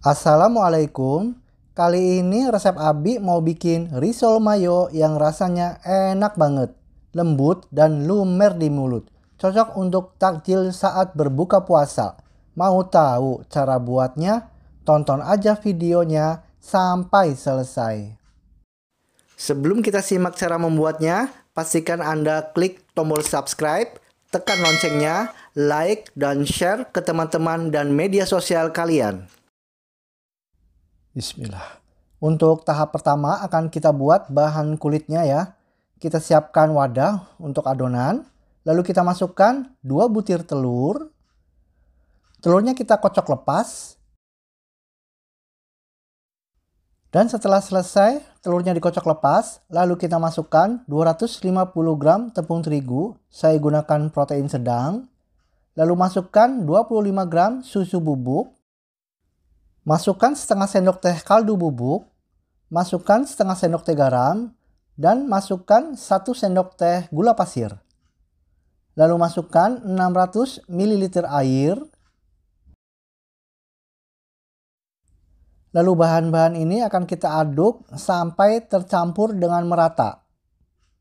Assalamualaikum. Kali ini resep Abi mau bikin risol mayo yang rasanya enak banget, lembut dan lumer di mulut. Cocok untuk takjil saat berbuka puasa. Mau tahu cara buatnya? Tonton aja videonya sampai selesai. Sebelum kita simak cara membuatnya, pastikan Anda klik tombol subscribe, tekan loncengnya, like, dan share ke teman-teman dan media sosial kalian. Bismillah. Untuk tahap pertama akan kita buat bahan kulitnya ya. Kita siapkan wadah untuk adonan. Lalu kita masukkan 2 butir telur. Telurnya kita kocok lepas. Dan setelah selesai telurnya dikocok lepas, lalu kita masukkan 250 gram tepung terigu. Saya gunakan protein sedang. Lalu masukkan 25 gram susu bubuk Masukkan setengah sendok teh kaldu bubuk, masukkan setengah sendok teh garam, dan masukkan satu sendok teh gula pasir. Lalu masukkan 600 ml air. Lalu bahan-bahan ini akan kita aduk sampai tercampur dengan merata.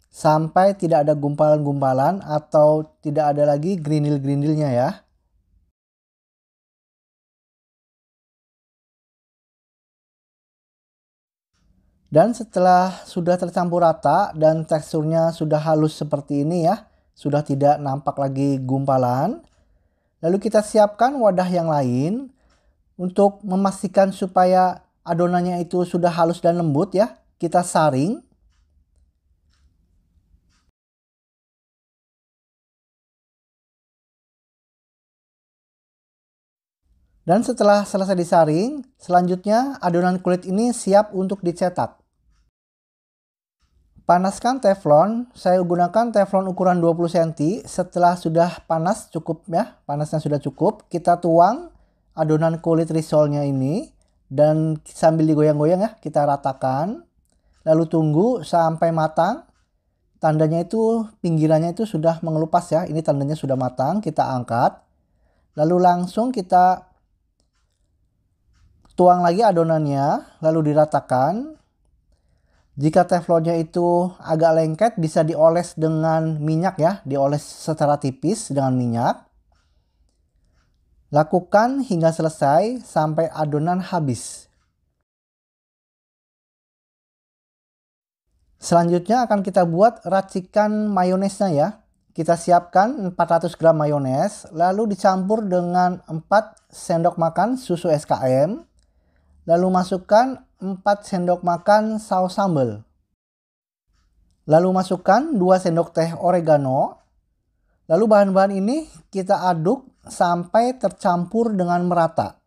Sampai tidak ada gumpalan-gumpalan atau tidak ada lagi grindil-grindilnya ya. Dan setelah sudah tercampur rata dan teksturnya sudah halus seperti ini ya, sudah tidak nampak lagi gumpalan. Lalu kita siapkan wadah yang lain untuk memastikan supaya adonannya itu sudah halus dan lembut ya. Kita saring. Dan setelah selesai disaring, selanjutnya adonan kulit ini siap untuk dicetak. Panaskan teflon, saya gunakan teflon ukuran 20 cm. Setelah sudah panas cukup ya, panasnya sudah cukup, kita tuang adonan kulit risolnya ini dan sambil digoyang-goyang ya, kita ratakan. Lalu tunggu sampai matang. Tandanya itu pinggirannya itu sudah mengelupas ya. Ini tandanya sudah matang, kita angkat. Lalu langsung kita tuang lagi adonannya, lalu diratakan jika teflonnya itu agak lengket bisa dioles dengan minyak ya, dioles secara tipis dengan minyak. Lakukan hingga selesai sampai adonan habis. Selanjutnya akan kita buat racikan mayonesnya ya. Kita siapkan 400 gram mayones, lalu dicampur dengan 4 sendok makan susu SKM, lalu masukkan 4 sendok makan saus sambal. Lalu masukkan 2 sendok teh oregano. Lalu bahan-bahan ini kita aduk sampai tercampur dengan merata.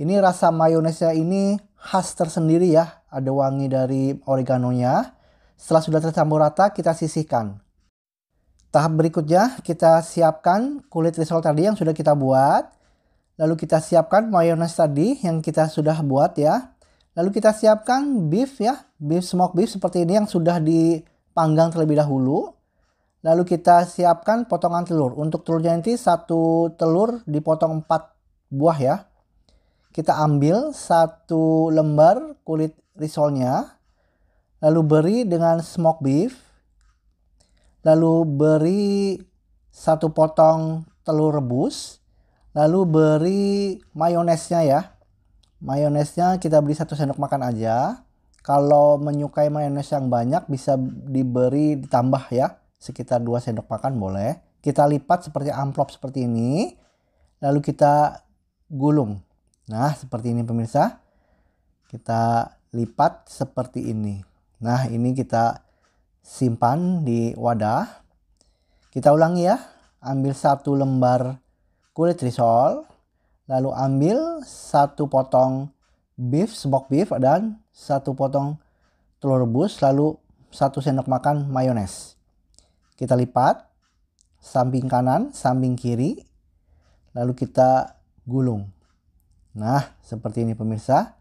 Ini rasa mayonesnya ini khas tersendiri ya, ada wangi dari oreganonya. Setelah sudah tercampur rata, kita sisihkan. Tahap berikutnya, kita siapkan kulit risol tadi yang sudah kita buat. Lalu kita siapkan mayones tadi yang kita sudah buat ya. Lalu kita siapkan beef ya, beef smoke beef seperti ini yang sudah dipanggang terlebih dahulu. Lalu kita siapkan potongan telur. Untuk telurnya nanti satu telur dipotong empat buah ya. Kita ambil satu lembar kulit risolnya. Lalu beri dengan smoke beef. Lalu beri satu potong telur rebus. Lalu beri mayonesnya ya. Mayonesnya kita beli satu sendok makan aja. Kalau menyukai mayones yang banyak bisa diberi ditambah ya sekitar dua sendok makan boleh. Kita lipat seperti amplop seperti ini. Lalu kita gulung. Nah, seperti ini pemirsa. Kita lipat seperti ini. Nah, ini kita simpan di wadah. Kita ulangi ya. Ambil satu lembar kulit risol lalu ambil satu potong beef smoked beef dan satu potong telur rebus lalu satu sendok makan mayones kita lipat samping kanan samping kiri lalu kita gulung nah seperti ini pemirsa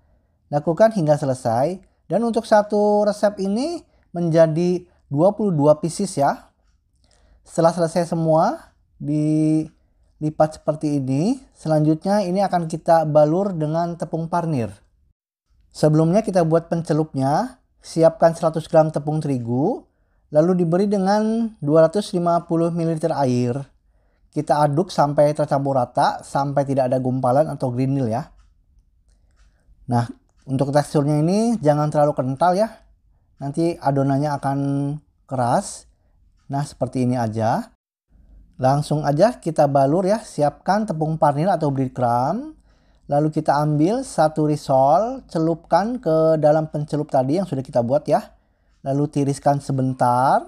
lakukan hingga selesai dan untuk satu resep ini menjadi 22 pieces ya setelah selesai semua di lipat seperti ini. Selanjutnya ini akan kita balur dengan tepung parnir. Sebelumnya kita buat pencelupnya. Siapkan 100 gram tepung terigu, lalu diberi dengan 250 ml air. Kita aduk sampai tercampur rata, sampai tidak ada gumpalan atau grinil ya. Nah, untuk teksturnya ini jangan terlalu kental ya. Nanti adonannya akan keras. Nah, seperti ini aja. Langsung aja kita balur ya, siapkan tepung parnir atau breadcrumb. Lalu kita ambil satu risol, celupkan ke dalam pencelup tadi yang sudah kita buat ya. Lalu tiriskan sebentar.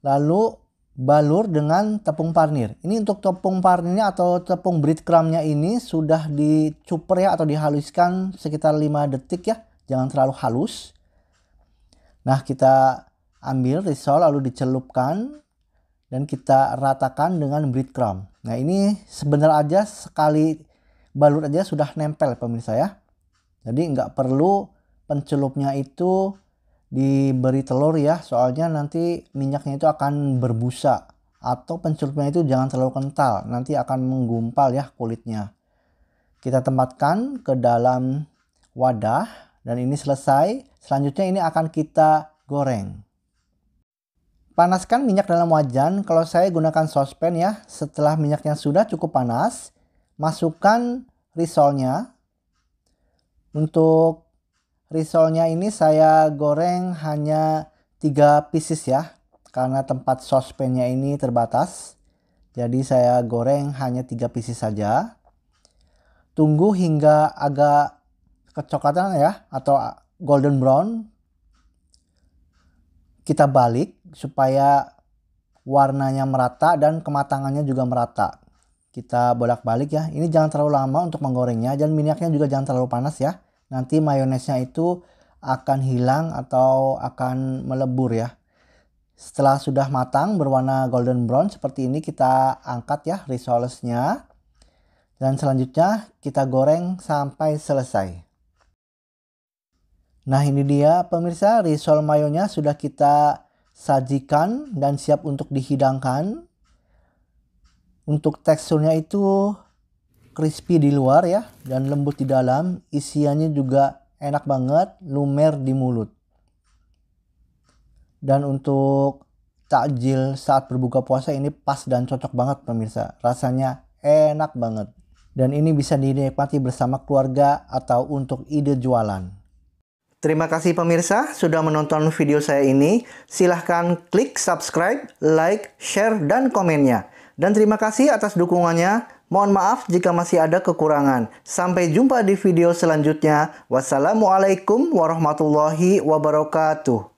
Lalu balur dengan tepung parnir. Ini untuk tepung parnirnya atau tepung breadcrumbnya ini sudah dicuper ya atau dihaluskan sekitar 5 detik ya. Jangan terlalu halus. Nah kita ambil risol lalu dicelupkan dan kita ratakan dengan breadcrumb. Nah ini sebenarnya aja sekali balut aja sudah nempel pemirsa ya. Jadi nggak perlu pencelupnya itu diberi telur ya soalnya nanti minyaknya itu akan berbusa atau pencelupnya itu jangan terlalu kental nanti akan menggumpal ya kulitnya. Kita tempatkan ke dalam wadah dan ini selesai. Selanjutnya ini akan kita goreng. Panaskan minyak dalam wajan, kalau saya gunakan saucepan ya. Setelah minyaknya sudah cukup panas, masukkan risolnya. Untuk risolnya ini saya goreng hanya 3 pieces ya, karena tempat saucepannya ini terbatas. Jadi saya goreng hanya 3 pieces saja. Tunggu hingga agak kecoklatan ya atau golden brown kita balik supaya warnanya merata dan kematangannya juga merata. Kita bolak-balik ya. Ini jangan terlalu lama untuk menggorengnya dan minyaknya juga jangan terlalu panas ya. Nanti mayonesnya itu akan hilang atau akan melebur ya. Setelah sudah matang berwarna golden brown seperti ini kita angkat ya risolesnya. Dan selanjutnya kita goreng sampai selesai. Nah ini dia pemirsa risol mayonya sudah kita sajikan dan siap untuk dihidangkan. Untuk teksturnya itu crispy di luar ya dan lembut di dalam. Isiannya juga enak banget, lumer di mulut. Dan untuk takjil saat berbuka puasa ini pas dan cocok banget pemirsa. Rasanya enak banget. Dan ini bisa dinikmati bersama keluarga atau untuk ide jualan. Terima kasih pemirsa sudah menonton video saya ini. Silahkan klik subscribe, like, share, dan komennya. Dan terima kasih atas dukungannya. Mohon maaf jika masih ada kekurangan. Sampai jumpa di video selanjutnya. Wassalamualaikum warahmatullahi wabarakatuh.